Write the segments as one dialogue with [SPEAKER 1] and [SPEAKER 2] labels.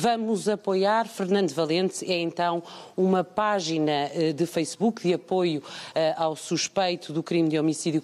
[SPEAKER 1] Vamos apoiar Fernando Valente, é então uma página eh, de Facebook de apoio eh, ao suspeito do crime de homicídio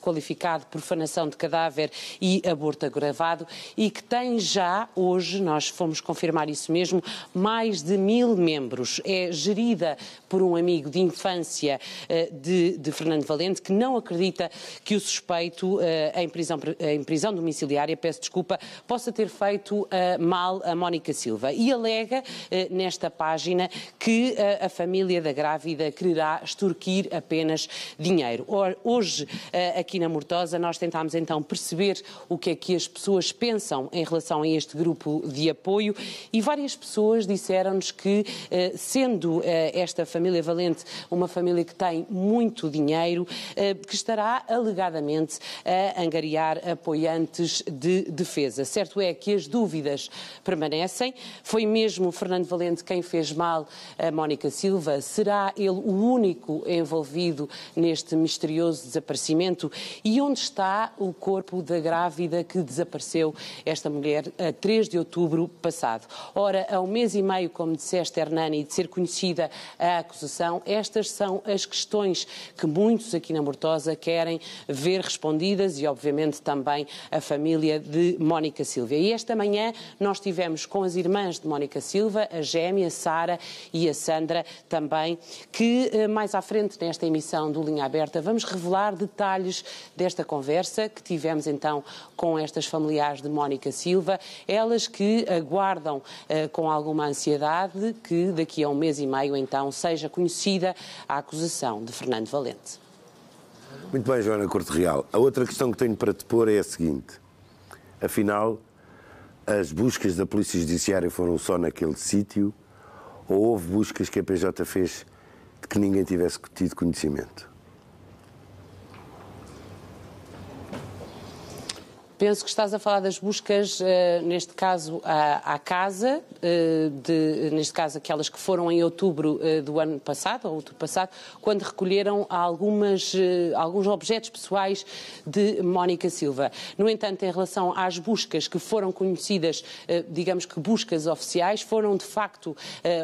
[SPEAKER 1] qualificado, profanação de cadáver e aborto agravado e que tem já hoje, nós fomos confirmar isso mesmo, mais de mil membros. É gerida por um amigo de infância eh, de, de Fernando Valente que não acredita que o suspeito em prisão, em prisão domiciliária, peço desculpa, possa ter feito mal a Mónica Silva. Silva e alega eh, nesta página que eh, a família da grávida quererá extorquir apenas dinheiro. Hoje, eh, aqui na Mortosa, nós tentámos então perceber o que é que as pessoas pensam em relação a este grupo de apoio e várias pessoas disseram-nos que, sendo esta família Valente uma família que tem muito dinheiro, que estará alegadamente a angariar apoiantes de defesa. Certo é que as dúvidas permanecem foi mesmo Fernando Valente quem fez mal a Mónica Silva? Será ele o único envolvido neste misterioso desaparecimento? E onde está o corpo da grávida que desapareceu, esta mulher, a 3 de outubro passado? Ora, há um mês e meio, como disseste, Hernani, de ser conhecida a acusação, estas são as questões que muitos aqui na Mortosa querem ver respondidas e, obviamente, também a família de Mónica Silva. E esta manhã nós tivemos com as irmãs de Mónica Silva, a gêmea Sara e a Sandra também, que eh, mais à frente nesta emissão do Linha Aberta vamos revelar detalhes desta conversa que tivemos então com estas familiares de Mónica Silva, elas que aguardam eh, com alguma ansiedade que daqui a um mês e meio então seja conhecida a acusação de Fernando Valente.
[SPEAKER 2] Muito bem, Joana Corte Real. A outra questão que tenho para te pôr é a seguinte. Afinal, as buscas da Polícia Judiciária foram só naquele sítio ou houve buscas que a PJ fez que ninguém tivesse tido conhecimento?
[SPEAKER 1] Penso que estás a falar das buscas, eh, neste caso, à, casa, eh, de, neste caso, aquelas que foram em outubro eh, do ano passado, ou outubro passado, quando recolheram algumas, alguns objetos pessoais de Mónica Silva. No entanto, em relação às buscas que foram conhecidas, digamos que buscas oficiais, foram de facto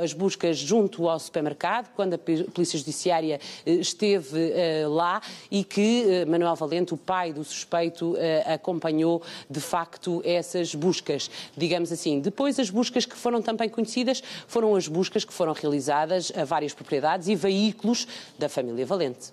[SPEAKER 1] as buscas junto ao supermercado, quando a Polícia Judiciária esteve lá e que Manuel Valente, o pai do suspeito, acompanhou acompanhou de facto essas buscas, digamos assim. Depois, as buscas que foram também conhecidas foram as buscas que foram realizadas a várias propriedades e veículos da família Valente.